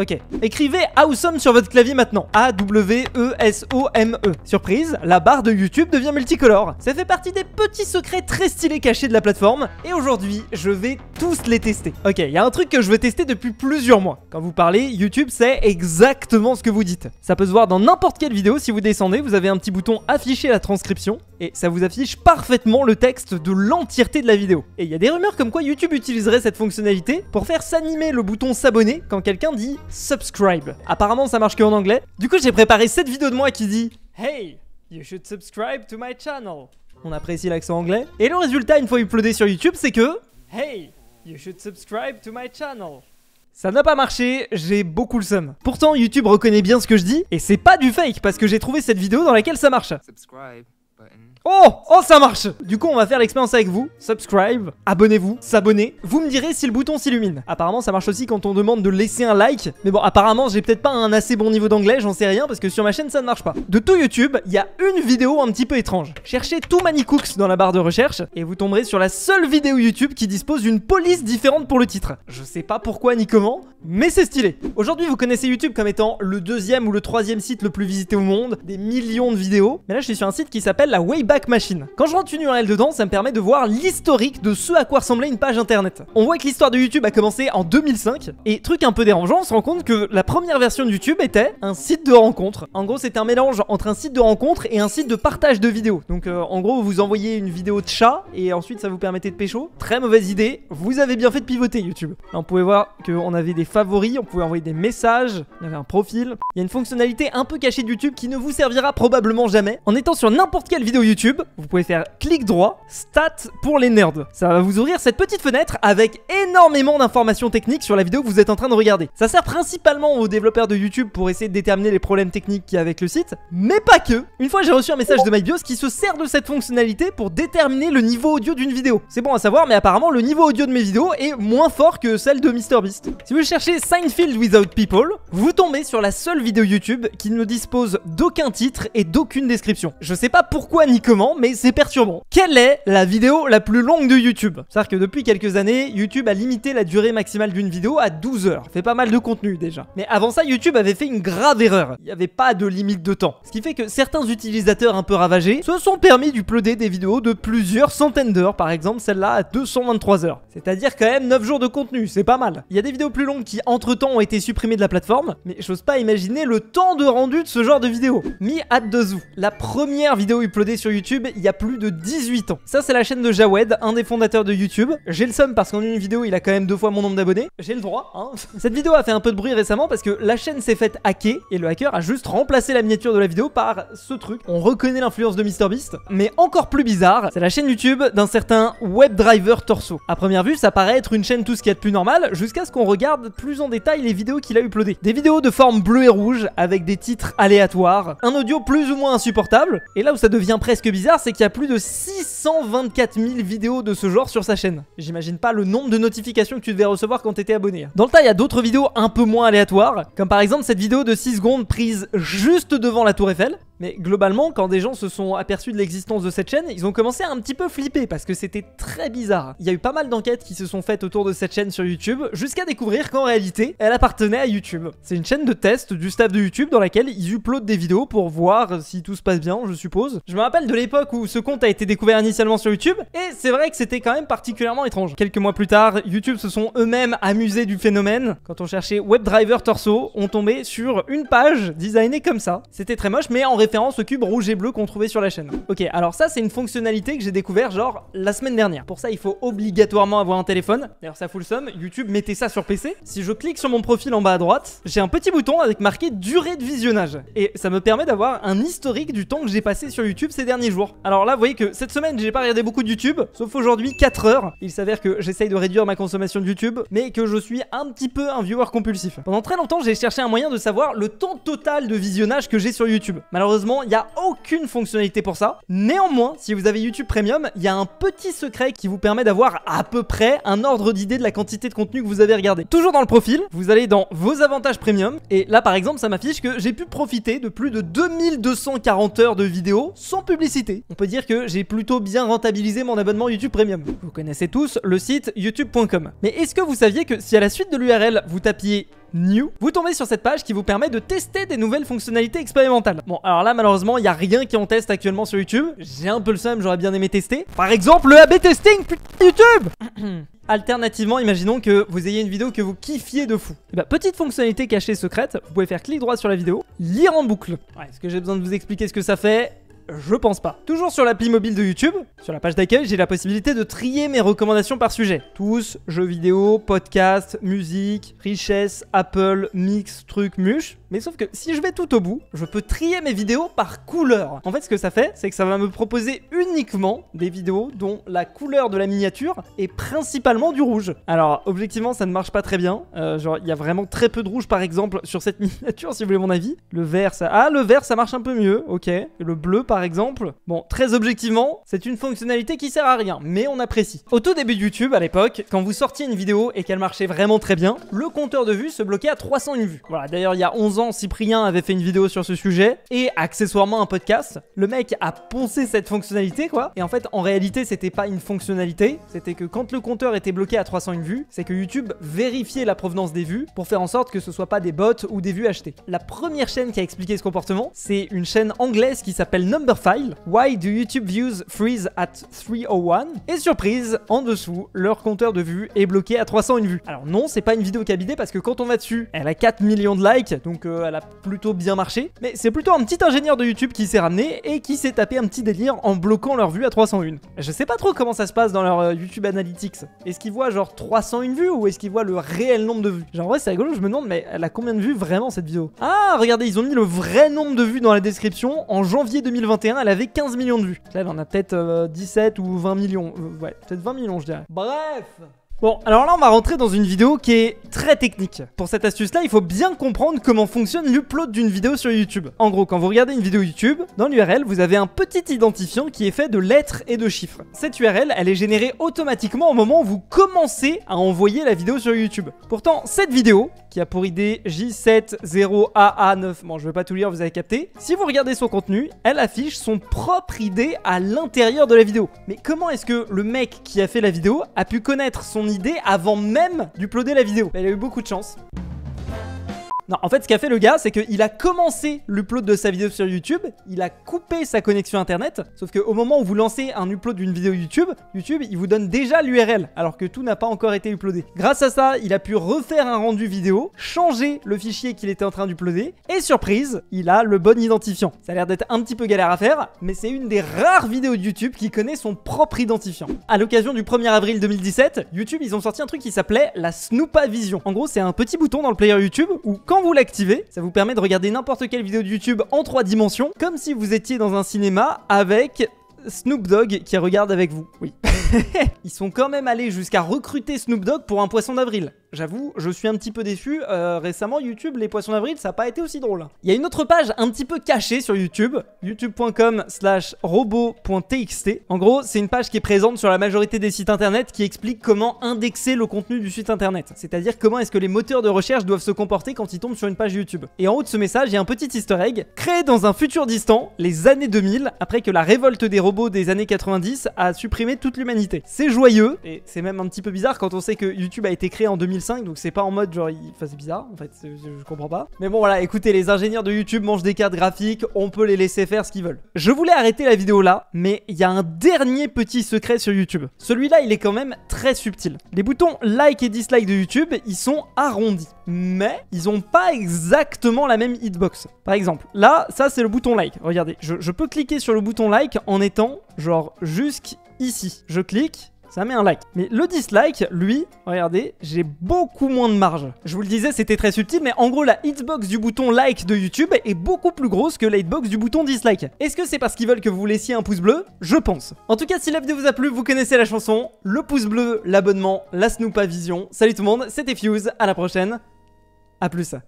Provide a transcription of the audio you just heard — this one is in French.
Ok. Écrivez Awesome sur votre clavier maintenant. A-W-E-S-O-M-E. E. Surprise, la barre de YouTube devient multicolore. Ça fait partie des petits secrets très stylés cachés de la plateforme. Et aujourd'hui, je vais tous les tester. Ok, il y a un truc que je veux tester depuis plusieurs mois. Quand vous parlez, YouTube sait exactement ce que vous dites. Ça peut se voir dans n'importe quelle vidéo. Si vous descendez, vous avez un petit bouton afficher la transcription. Et ça vous affiche parfaitement le texte de l'entièreté de la vidéo. Et il y a des rumeurs comme quoi YouTube utiliserait cette fonctionnalité pour faire s'animer le bouton s'abonner quand quelqu'un dit subscribe. Apparemment, ça marche que en anglais. Du coup, j'ai préparé cette vidéo de moi qui dit Hey, you should subscribe to my channel. On apprécie l'accent anglais. Et le résultat, une fois uploadé sur YouTube, c'est que Hey, you should subscribe to my channel. Ça n'a pas marché, j'ai beaucoup le seum. Pourtant, YouTube reconnaît bien ce que je dis, et c'est pas du fake parce que j'ai trouvé cette vidéo dans laquelle ça marche. Subscribe button. Oh Oh ça marche Du coup on va faire l'expérience avec vous. Subscribe, abonnez-vous, s'abonner. Vous me direz si le bouton s'illumine. Apparemment ça marche aussi quand on demande de laisser un like. Mais bon apparemment j'ai peut-être pas un assez bon niveau d'anglais, j'en sais rien parce que sur ma chaîne ça ne marche pas. De tout YouTube, il y a une vidéo un petit peu étrange. Cherchez tout Cooks dans la barre de recherche et vous tomberez sur la seule vidéo YouTube qui dispose d'une police différente pour le titre. Je sais pas pourquoi ni comment, mais c'est stylé. Aujourd'hui vous connaissez YouTube comme étant le deuxième ou le troisième site le plus visité au monde, des millions de vidéos. Mais là je suis sur un site qui s'appelle la Wayback Machine. Quand je rentre une URL dedans, ça me permet de voir l'historique de ce à quoi ressemblait une page internet. On voit que l'histoire de YouTube a commencé en 2005, et truc un peu dérangeant, on se rend compte que la première version de YouTube était un site de rencontre. En gros, c'était un mélange entre un site de rencontre et un site de partage de vidéos. Donc euh, en gros, vous envoyez une vidéo de chat, et ensuite ça vous permettait de pécho. Très mauvaise idée, vous avez bien fait de pivoter YouTube. on pouvait voir qu'on avait des favoris, on pouvait envoyer des messages, on avait un profil. Il y a une fonctionnalité un peu cachée de YouTube qui ne vous servira probablement jamais. En étant sur n'importe quelle vidéo YouTube, vous pouvez faire clic droit, stats pour les nerds. Ça va vous ouvrir cette petite fenêtre avec énormément d'informations techniques sur la vidéo que vous êtes en train de regarder. Ça sert principalement aux développeurs de YouTube pour essayer de déterminer les problèmes techniques qu'il y a avec le site, mais pas que. Une fois, j'ai reçu un message de MyBios qui se sert de cette fonctionnalité pour déterminer le niveau audio d'une vidéo. C'est bon à savoir, mais apparemment, le niveau audio de mes vidéos est moins fort que celle de MrBeast. Si vous cherchez Seinfeld Without People, vous tombez sur la seule vidéo YouTube qui ne dispose d'aucun titre et d'aucune description. Je sais pas pourquoi Nico mais c'est perturbant. Quelle est la vidéo la plus longue de YouTube C'est-à-dire que depuis quelques années, YouTube a limité la durée maximale d'une vidéo à 12 heures. Fait pas mal de contenu déjà. Mais avant ça, YouTube avait fait une grave erreur. Il n'y avait pas de limite de temps. Ce qui fait que certains utilisateurs un peu ravagés se sont permis d'uploader des vidéos de plusieurs centaines d'heures, par exemple celle-là à 223 heures. C'est-à-dire quand même 9 jours de contenu, c'est pas mal. Il y a des vidéos plus longues qui entre-temps ont été supprimées de la plateforme, mais j'ose pas imaginer le temps de rendu de ce genre de vidéo. Mi at de zou. la première vidéo uploadée sur YouTube YouTube il y a plus de 18 ans. Ça, c'est la chaîne de Jawed, un des fondateurs de YouTube. J'ai le somme parce qu'en une vidéo, il a quand même deux fois mon nombre d'abonnés. J'ai le droit, hein. Cette vidéo a fait un peu de bruit récemment parce que la chaîne s'est faite hacker et le hacker a juste remplacé la miniature de la vidéo par ce truc. On reconnaît l'influence de MrBeast, mais encore plus bizarre, c'est la chaîne YouTube d'un certain WebDriver Torso. À première vue, ça paraît être une chaîne tout ce qu'il y a de plus normal jusqu'à ce qu'on regarde plus en détail les vidéos qu'il a uploadées. Des vidéos de forme bleue et rouge avec des titres aléatoires, un audio plus ou moins insupportable, et là où ça devient presque bizarre, c'est qu'il y a plus de 624 000 vidéos de ce genre sur sa chaîne. J'imagine pas le nombre de notifications que tu devais recevoir quand t'étais abonné. Hein. Dans le tas, il y a d'autres vidéos un peu moins aléatoires, comme par exemple cette vidéo de 6 secondes prise juste devant la tour Eiffel, mais globalement, quand des gens se sont aperçus de l'existence de cette chaîne, ils ont commencé à un petit peu flipper parce que c'était très bizarre. Il y a eu pas mal d'enquêtes qui se sont faites autour de cette chaîne sur YouTube, jusqu'à découvrir qu'en réalité, elle appartenait à YouTube. C'est une chaîne de test du staff de YouTube dans laquelle ils uploadent des vidéos pour voir si tout se passe bien, je suppose. Je me rappelle de l'époque où ce compte a été découvert initialement sur YouTube, et c'est vrai que c'était quand même particulièrement étrange. Quelques mois plus tard, YouTube se sont eux-mêmes amusés du phénomène. Quand on cherchait WebDriver Torso, on tombait sur une page designée comme ça. C'était très moche, mais en réponse au cube rouge et bleu qu'on trouvait sur la chaîne. Ok, alors ça, c'est une fonctionnalité que j'ai découvert genre la semaine dernière. Pour ça, il faut obligatoirement avoir un téléphone. D'ailleurs, ça fout le somme. YouTube, mettez ça sur PC. Si je clique sur mon profil en bas à droite, j'ai un petit bouton avec marqué durée de visionnage. Et ça me permet d'avoir un historique du temps que j'ai passé sur YouTube ces derniers jours. Alors là, vous voyez que cette semaine, j'ai pas regardé beaucoup de YouTube, sauf aujourd'hui 4 heures. Il s'avère que j'essaye de réduire ma consommation de YouTube, mais que je suis un petit peu un viewer compulsif. Pendant très longtemps, j'ai cherché un moyen de savoir le temps total de visionnage que j'ai sur YouTube. Malheureusement, il n'y a aucune fonctionnalité pour ça. Néanmoins, si vous avez YouTube Premium, il y a un petit secret qui vous permet d'avoir à peu près un ordre d'idée de la quantité de contenu que vous avez regardé. Toujours dans le profil, vous allez dans vos avantages premium, et là par exemple, ça m'affiche que j'ai pu profiter de plus de 2240 heures de vidéos sans publicité. On peut dire que j'ai plutôt bien rentabilisé mon abonnement YouTube Premium. Vous connaissez tous le site youtube.com. Mais est-ce que vous saviez que si à la suite de l'URL, vous tapiez New, vous tombez sur cette page qui vous permet de tester des nouvelles fonctionnalités expérimentales. Bon, alors là, malheureusement, il n'y a rien qui en teste actuellement sur YouTube. J'ai un peu le seum, j'aurais bien aimé tester. Par exemple, le AB testing, putain, YouTube Alternativement, imaginons que vous ayez une vidéo que vous kiffiez de fou. Et eh bah, ben, petite fonctionnalité cachée secrète, vous pouvez faire clic droit sur la vidéo, lire en boucle. est-ce que j'ai besoin de vous expliquer ce que ça fait je pense pas. Toujours sur l'appli mobile de YouTube, sur la page d'accueil, j'ai la possibilité de trier mes recommandations par sujet. Tous, jeux vidéo, podcast, musique, richesse, Apple, mix, trucs, muche. Mais sauf que si je vais tout au bout, je peux trier mes vidéos par couleur. En fait, ce que ça fait, c'est que ça va me proposer uniquement des vidéos dont la couleur de la miniature est principalement du rouge. Alors, objectivement, ça ne marche pas très bien. Euh, genre, il y a vraiment très peu de rouge, par exemple, sur cette miniature, si vous voulez mon avis. Le vert, ça... Ah, le vert, ça marche un peu mieux, ok. Le bleu, par exemple. Bon, très objectivement, c'est une fonctionnalité qui sert à rien, mais on apprécie. Au tout début de YouTube, à l'époque, quand vous sortiez une vidéo et qu'elle marchait vraiment très bien, le compteur de vues se bloquait à 301 vues. Voilà, d'ailleurs, il y a 11 ans, Cyprien avait fait une vidéo sur ce sujet et accessoirement un podcast. Le mec a poncé cette fonctionnalité quoi. Et en fait, en réalité, c'était pas une fonctionnalité, c'était que quand le compteur était bloqué à 301 vues, c'est que YouTube vérifiait la provenance des vues pour faire en sorte que ce soit pas des bots ou des vues achetées. La première chaîne qui a expliqué ce comportement, c'est une chaîne anglaise qui s'appelle Numberphile. Why do YouTube views freeze at 301 Et surprise, en dessous, leur compteur de vues est bloqué à 301 vues. Alors non, c'est pas une vidéo cabinet parce que quand on va dessus, elle a 4 millions de likes, donc euh, elle a plutôt bien marché. Mais c'est plutôt un petit ingénieur de YouTube qui s'est ramené et qui s'est tapé un petit délire en bloquant leur vue à 301. Je sais pas trop comment ça se passe dans leur euh, YouTube Analytics. Est-ce qu'ils voient genre 301 vues ou est-ce qu'ils voient le réel nombre de vues Genre en vrai c'est rigolo, je me demande mais elle a combien de vues vraiment cette vidéo Ah regardez, ils ont mis le vrai nombre de vues dans la description. En janvier 2021, elle avait 15 millions de vues. Là elle en a peut-être 17 euh, ou 20 millions. Euh, ouais, peut-être 20 millions je dirais. Bref Bon, alors là, on va rentrer dans une vidéo qui est très technique. Pour cette astuce-là, il faut bien comprendre comment fonctionne l'upload d'une vidéo sur YouTube. En gros, quand vous regardez une vidéo YouTube, dans l'URL, vous avez un petit identifiant qui est fait de lettres et de chiffres. Cette URL, elle est générée automatiquement au moment où vous commencez à envoyer la vidéo sur YouTube. Pourtant, cette vidéo, qui a pour idée J70AA9. Bon, je vais pas tout lire, vous avez capté. Si vous regardez son contenu, elle affiche son propre idée à l'intérieur de la vidéo. Mais comment est-ce que le mec qui a fait la vidéo a pu connaître son idée avant même d'uploader la vidéo Elle bah, a eu beaucoup de chance. Non, en fait, ce qu'a fait le gars, c'est qu'il a commencé l'upload de sa vidéo sur YouTube, il a coupé sa connexion internet, sauf qu'au moment où vous lancez un upload d'une vidéo YouTube, YouTube, il vous donne déjà l'URL, alors que tout n'a pas encore été uploadé. Grâce à ça, il a pu refaire un rendu vidéo, changer le fichier qu'il était en train d'uploader, et surprise, il a le bon identifiant. Ça a l'air d'être un petit peu galère à faire, mais c'est une des rares vidéos de YouTube qui connaît son propre identifiant. À l'occasion du 1er avril 2017, YouTube, ils ont sorti un truc qui s'appelait la Snoopa Vision. En gros, c'est un petit bouton dans le player YouTube où quand vous l'activez, ça vous permet de regarder n'importe quelle vidéo de YouTube en trois dimensions, comme si vous étiez dans un cinéma avec Snoop Dogg qui regarde avec vous. Oui. Ils sont quand même allés jusqu'à recruter Snoop Dogg pour un poisson d'avril j'avoue, je suis un petit peu déçu. Euh, récemment, YouTube, les poissons d'avril, ça n'a pas été aussi drôle. Il y a une autre page un petit peu cachée sur YouTube, youtube.com slash robot.txt. En gros, c'est une page qui est présente sur la majorité des sites internet qui explique comment indexer le contenu du site internet. C'est-à-dire comment est-ce que les moteurs de recherche doivent se comporter quand ils tombent sur une page YouTube. Et en haut de ce message, il y a un petit easter egg, créé dans un futur distant, les années 2000, après que la révolte des robots des années 90 a supprimé toute l'humanité. C'est joyeux, et c'est même un petit peu bizarre quand on sait que YouTube a été créé en 2000 donc c'est pas en mode genre, il... enfin c'est bizarre en fait, je comprends pas. Mais bon voilà, écoutez, les ingénieurs de YouTube mangent des cartes graphiques, on peut les laisser faire ce qu'ils veulent. Je voulais arrêter la vidéo là, mais il y a un dernier petit secret sur YouTube. Celui-là, il est quand même très subtil. Les boutons like et dislike de YouTube, ils sont arrondis, mais ils ont pas exactement la même hitbox. Par exemple, là, ça c'est le bouton like. Regardez, je peux cliquer sur le bouton like en étant genre jusqu'ici. Je clique, ça met un like. Mais le dislike, lui, regardez, j'ai beaucoup moins de marge. Je vous le disais, c'était très subtil, mais en gros, la hitbox du bouton like de YouTube est beaucoup plus grosse que la hitbox du bouton dislike. Est-ce que c'est parce qu'ils veulent que vous laissiez un pouce bleu Je pense. En tout cas, si la vidéo vous a plu, vous connaissez la chanson, le pouce bleu, l'abonnement, la pas vision. Salut tout le monde, c'était Fuse, à la prochaine, à plus.